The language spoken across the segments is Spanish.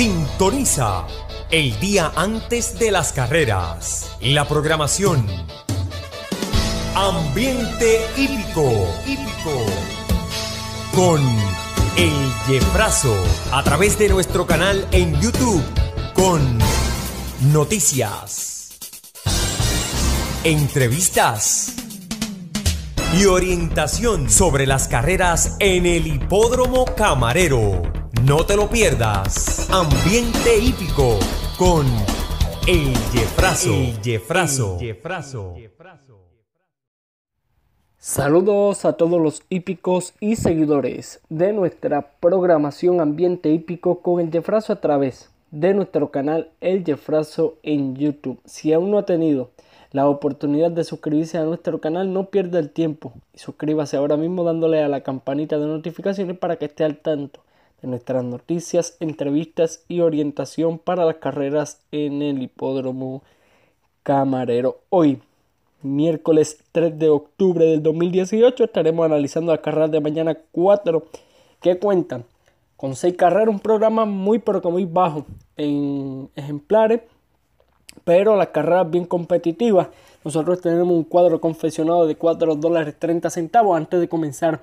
Sintoniza el día antes de las carreras. La programación. Ambiente hípico. Hípico. Con El Yefrazo. A través de nuestro canal en YouTube. Con noticias. Entrevistas. Y orientación sobre las carreras en el hipódromo camarero no te lo pierdas. Ambiente hípico con El Jefrazo. Saludos a todos los hípicos y seguidores de nuestra programación Ambiente Hípico con El Jefrazo a través de nuestro canal El Jefrazo en YouTube. Si aún no ha tenido la oportunidad de suscribirse a nuestro canal, no pierda el tiempo y suscríbase ahora mismo dándole a la campanita de notificaciones para que esté al tanto en nuestras noticias, entrevistas y orientación para las carreras en el hipódromo camarero. Hoy, miércoles 3 de octubre del 2018, estaremos analizando las carreras de mañana 4 que cuentan con 6 carreras, un programa muy pero que muy bajo en ejemplares, pero las carreras bien competitivas. Nosotros tenemos un cuadro confeccionado de 4 dólares 30 centavos antes de comenzar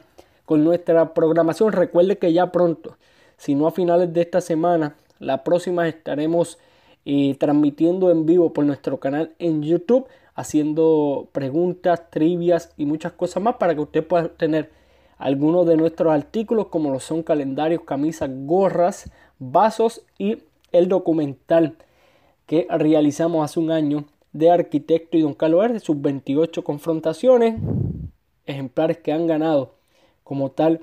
con nuestra programación. Recuerde que ya pronto, si no a finales de esta semana, la próxima estaremos eh, transmitiendo en vivo por nuestro canal en YouTube, haciendo preguntas, trivias y muchas cosas más para que usted pueda tener algunos de nuestros artículos, como lo son calendarios, camisas, gorras, vasos y el documental que realizamos hace un año de arquitecto y don Carlos Verde, sus 28 confrontaciones, ejemplares que han ganado como tal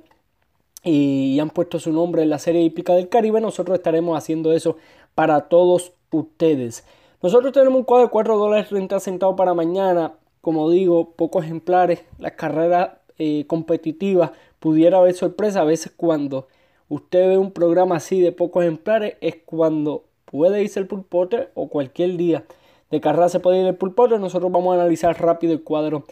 y han puesto su nombre en la serie hípica del Caribe, nosotros estaremos haciendo eso para todos ustedes. Nosotros tenemos un cuadro de 4 dólares 30 centavos para mañana. Como digo, pocos ejemplares, las carreras eh, competitivas, pudiera haber sorpresa. A veces cuando usted ve un programa así de pocos ejemplares es cuando puede irse el pulpote o cualquier día de carrera se puede ir el pulpote, Nosotros vamos a analizar rápido el cuadro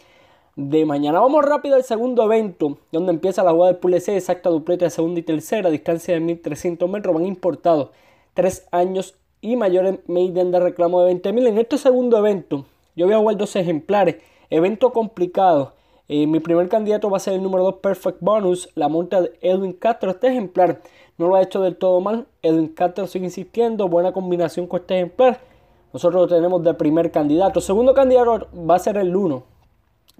de mañana. Vamos rápido al segundo evento, donde empieza la jugada del Pool exacta dupleta de segunda y tercera, distancia de 1300 metros, van importados 3 años y mayores maiden de reclamo de 20.000. En este segundo evento, yo voy a jugar dos ejemplares, evento complicado. Eh, mi primer candidato va a ser el número 2 Perfect Bonus, la monta de Edwin Castro. Este ejemplar no lo ha hecho del todo mal. Edwin Castro sigue insistiendo, buena combinación con este ejemplar. Nosotros lo tenemos de primer candidato. Segundo candidato va a ser el 1,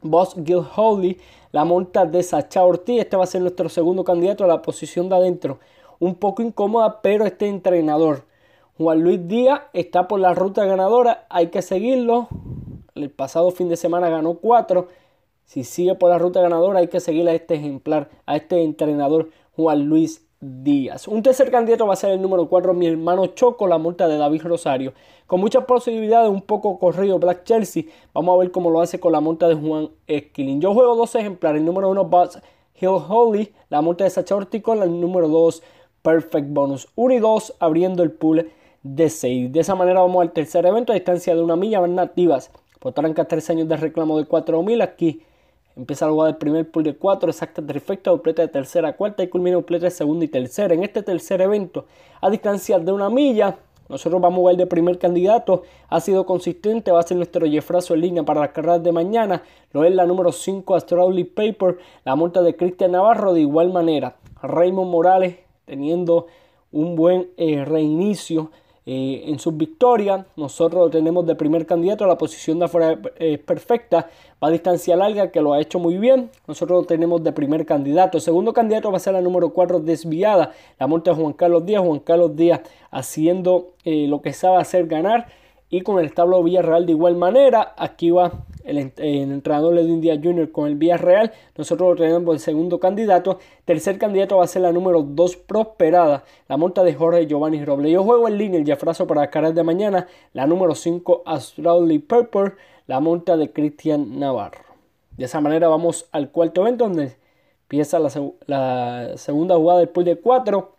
Boss Gil Holy, la monta de Sacha Ortiz. Este va a ser nuestro segundo candidato a la posición de adentro. Un poco incómoda, pero este entrenador. Juan Luis Díaz está por la ruta ganadora, hay que seguirlo. El pasado fin de semana ganó 4. Si sigue por la ruta ganadora, hay que seguir a este ejemplar, a este entrenador Juan Luis días Un tercer candidato va a ser el número 4, mi hermano Choco, la multa de David Rosario. Con mucha posibilidad de un poco corrido Black Chelsea. Vamos a ver cómo lo hace con la multa de Juan Esquilín. Yo juego dos ejemplares. El número 1, Buzz Hill Holly, la multa de Sacha Orticola. El número 2, Perfect Bonus. 1 y 2, abriendo el pool de 6. De esa manera vamos al tercer evento a distancia de una milla. Van nativas. Potranca tres años de reclamo de 4.000. Aquí Empieza a jugar el primer pool de 4, exacta trifecta, dupleta de tercera, cuarta y culmina dupleta de segunda y tercera. En este tercer evento, a distancia de una milla, nosotros vamos a jugar de primer candidato. Ha sido consistente, va a ser nuestro jefrazo en línea para las carreras de mañana. Lo es la número 5, Astrology Paper, la multa de Cristian Navarro de igual manera. Raymond Morales teniendo un buen eh, reinicio eh, en su victoria, nosotros lo tenemos de primer candidato la posición de afuera es perfecta, va a distancia larga, que lo ha hecho muy bien. Nosotros lo tenemos de primer candidato. segundo candidato va a ser la número 4 desviada, la muerte de Juan Carlos Díaz. Juan Carlos Díaz haciendo eh, lo que sabe hacer ganar. Y con el establo Villarreal de igual manera, aquí va el, entrenador de Díaz junior con el Villarreal. Nosotros tenemos el segundo candidato. Tercer candidato va a ser la número 2 prosperada, la monta de Jorge Giovanni Robles. Yo juego en línea el diafrazo para caras de mañana. La número 5 Astralley Purple, la monta de Cristian Navarro. De esa manera vamos al cuarto evento donde empieza la, segunda jugada del pool de 4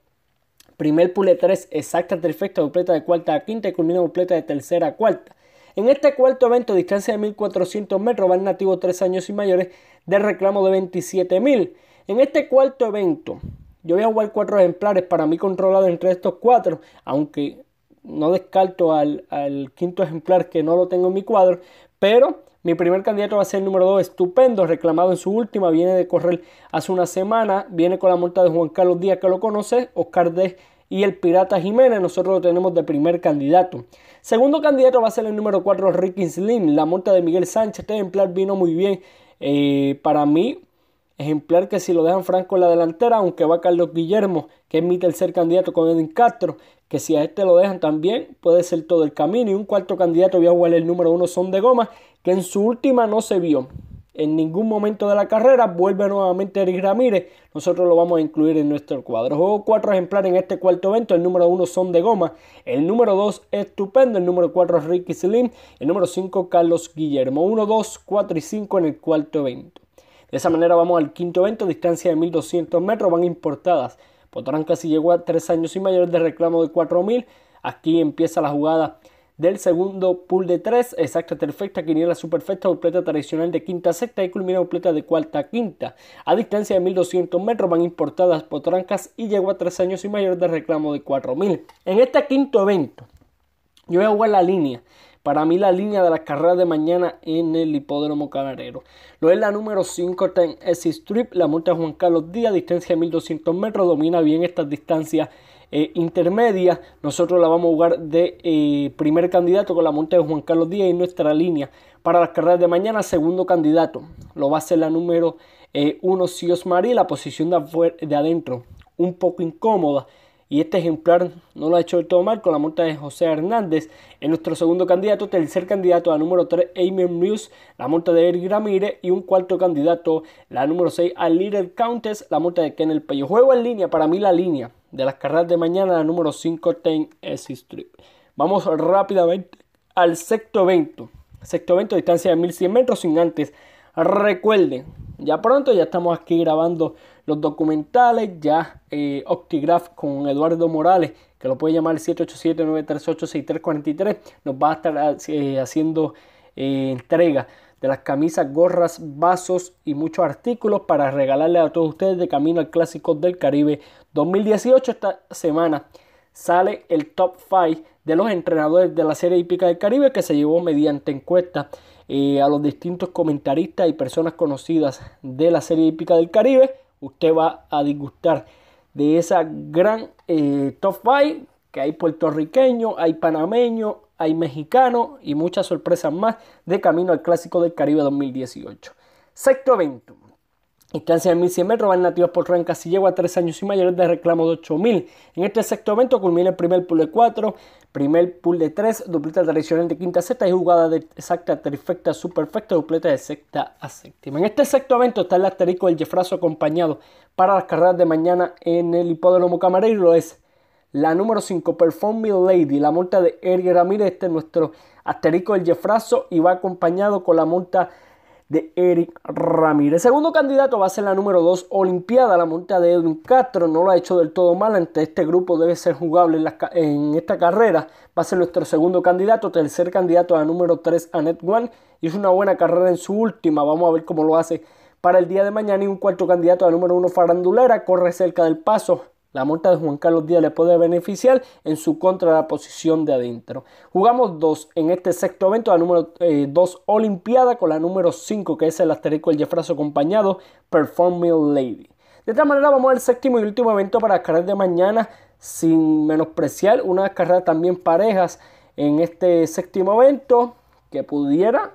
primer pule 3 exacta, perfecta, dupleta de cuarta a quinta y culmina dupleta de tercera a cuarta. En este cuarto evento, distancia de 1400 metros, van nativos 3 años y mayores de reclamo de 27000. En este cuarto evento, yo voy a jugar cuatro ejemplares para mí controlado entre estos cuatro, aunque no descarto al, al quinto ejemplar que no lo tengo en mi cuadro, pero mi primer candidato va a ser el número 2, estupendo, reclamado en su última, viene de correr hace una semana, viene con la multa de Juan Carlos Díaz que lo conoce, Oscar Dez y el Pirata Jiménez, nosotros lo tenemos de primer candidato. Segundo candidato va a ser el número 4, Ricky Slim, la multa de Miguel Sánchez, este ejemplar vino muy bien eh, para mí. Ejemplar que si lo dejan franco en la delantera, aunque va Carlos Guillermo, que es mi tercer candidato con Edwin Castro, que si a este lo dejan también puede ser todo el camino. Y un cuarto candidato voy a jugar el número uno son de goma, que en su última no se vio. En ningún momento de la carrera vuelve nuevamente Eric Ramírez. Nosotros lo vamos a incluir en nuestro cuadro. Juego cuatro ejemplares en este cuarto evento. El número uno son de goma. El número dos estupendo. El número cuatro Ricky Slim. El número cinco Carlos Guillermo. 1, 2, 4 y 5 en el cuarto evento. De esa manera vamos al quinto evento. Distancia de 1200 metros. Van importadas. Potranca casi llegó a tres años y mayores de reclamo de 4000. Aquí empieza la jugada del segundo pool de tres exacta perfecta, quiniela superfecta, completa tradicional de quinta sexta y culmina completa de cuarta quinta. A distancia de 1200 metros van importadas por trancas y llegó a 3 años y mayor de reclamo de 4000. En este quinto evento, yo voy a jugar la línea. Para mí la línea de las carreras de mañana en el hipódromo canarero. Lo es la número 5, está en Strip, la multa de Juan Carlos Díaz, distancia de 1200 metros, domina bien estas distancias eh, intermedia, nosotros la vamos a jugar de eh, primer candidato con la monta de Juan Carlos Díaz y nuestra línea para las carreras de mañana, segundo candidato, lo va a ser la número 1 eh, Sios María, la posición de, adentro un poco incómoda y este ejemplar no lo ha hecho todo mal con la monta de José Hernández. En nuestro segundo candidato, tercer candidato, la número 3, Amy Muse, la monta de Eric Ramírez. Y un cuarto candidato, la número 6, a Little Countess, la monta de Kenel Pello. Juego en línea, para mí la línea de las carreras de mañana, la número 5 Ten S Street. Vamos rápidamente al sexto evento. Sexto evento, distancia de 1100 metros sin antes. Recuerden, ya pronto ya estamos aquí grabando los documentales, ya eh, con Eduardo Morales, que lo puede llamar 787-938-6343, nos va a estar eh, haciendo eh, entrega de las camisas, gorras, vasos y muchos artículos para regalarle a todos ustedes de camino al Clásico del Caribe 2018, esta semana, sale el top 5 de los entrenadores de la Serie Hípica del Caribe que se llevó mediante encuesta eh, a los distintos comentaristas y personas conocidas de la Serie Hípica del Caribe. Usted va a disgustar de esa gran eh, top 5 que hay puertorriqueño, hay panameño, hay mexicanos y muchas sorpresas más de camino al Clásico del Caribe 2018. Sexto evento, instancias de 1.100 metros, van nativas por ranca si llegó a 3 años y mayores de reclamo de 8.000. En este sexto evento culmina el primer pool de 4, primer pool de 3, dupleta tradicional de quinta a sexta y jugada de exacta, trifecta, superfecta, dupleta de sexta a séptima. En este sexto evento está el asterisco del Jefrazo acompañado para las carreras de mañana en el hipódromo Camarero, Es la número 5, Perform Me Lady, la multa de Erie Ramírez. Este es nuestro asterisco del Jefrazo y va acompañado con la multa de Eric Ramírez. segundo candidato va a ser la número 2 Olimpiada, la monta de Edwin Castro. No lo ha hecho del todo mal, ante este grupo debe ser jugable en, esta carrera. Va a ser nuestro segundo candidato, tercer candidato a número 3 Anet One. Hizo una buena carrera en su última, vamos a ver cómo lo hace para el día de mañana. Y un cuarto candidato a número 1 Farandulera, corre cerca del paso la multa de Juan Carlos Díaz le puede beneficiar en su contra la posición de adentro. Jugamos dos en este sexto evento, la número 2 eh, Olimpiada con la número 5 que es el asterisco el Jefrazo acompañado Performing Lady. De esta manera vamos al séptimo y último evento para la carreras de mañana sin menospreciar una carrera también parejas en este séptimo evento que pudiera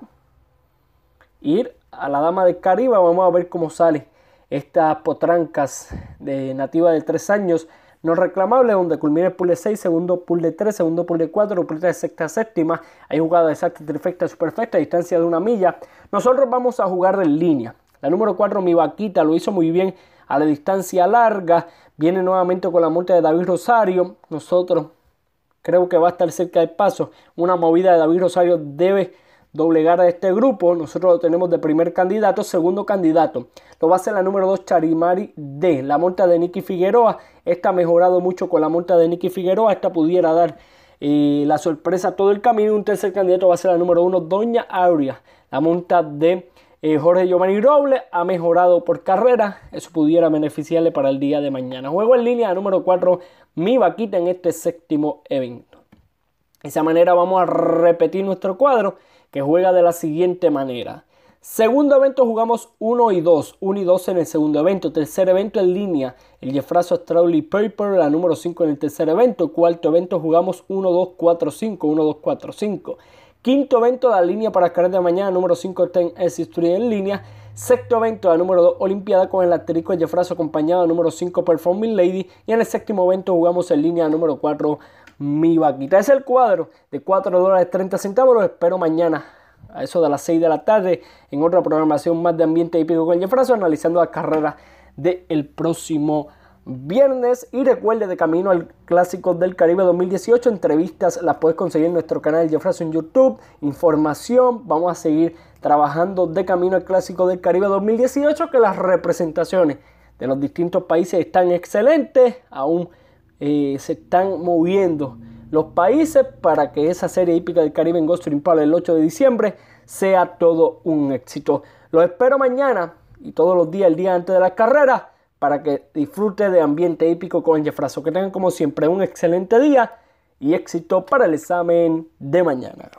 ir a la dama de Caribe. Vamos a ver cómo sale estas Potrancas de nativa de 3 años no reclamable, donde culmina el pool de 6, segundo pool de 3, segundo pool de 4, pool de sexta, séptima. Hay jugada exacta, perfecta, superfecta, a distancia de una milla. Nosotros vamos a jugar en línea. La número 4, mi vaquita, lo hizo muy bien a la distancia larga. Viene nuevamente con la multa de David Rosario. Nosotros creo que va a estar cerca del paso. Una movida de David Rosario debe doblegar a este grupo. Nosotros lo tenemos de primer candidato, segundo candidato. Lo va a ser la número 2 Charimari D. La monta de Nicky Figueroa. Esta ha mejorado mucho con la monta de Nicky Figueroa. Esta pudiera dar eh, la sorpresa todo el camino. Un tercer candidato va a ser la número 1 Doña Aurea. La monta de eh, Jorge Giovanni Robles ha mejorado por carrera. Eso pudiera beneficiarle para el día de mañana. Juego en línea número 4 Mi Vaquita en este séptimo evento. De esa manera vamos a repetir nuestro cuadro que juega de la siguiente manera. Segundo evento jugamos 1 y 2, 1 y 2 en el segundo evento, tercer evento en línea, el jefrazo Strawley Paper, la número 5 en el tercer evento, cuarto evento jugamos 1, 2, 4, 5, 1, 2, 4, 5. Quinto evento, la línea para carrera de mañana, número 5, Ten Street en línea. Sexto evento, la número 2, Olimpiada, con el asterisco jefrazo acompañado, número 5, Performing Lady. Y en el séptimo evento jugamos en línea, número 4, mi vaquita es el cuadro de 4 dólares 30 centavos. espero mañana a eso de las 6 de la tarde en otra programación más de Ambiente Hípico con Jefrazo. analizando la carreras del próximo viernes. Y recuerde, de camino al Clásico del Caribe 2018, entrevistas las puedes conseguir en nuestro canal Jefrazo en YouTube. Información, vamos a seguir trabajando de camino al Clásico del Caribe 2018, que las representaciones de los distintos países están excelentes. Aún eh, se están moviendo los países para que esa serie hípica del Caribe en Ghost Palace el 8 de diciembre sea todo un éxito. Los espero mañana y todos los días, el día antes de la carrera, para que disfrute de ambiente hípico con Jeffrazo. Que tengan como siempre un excelente día y éxito para el examen de mañana.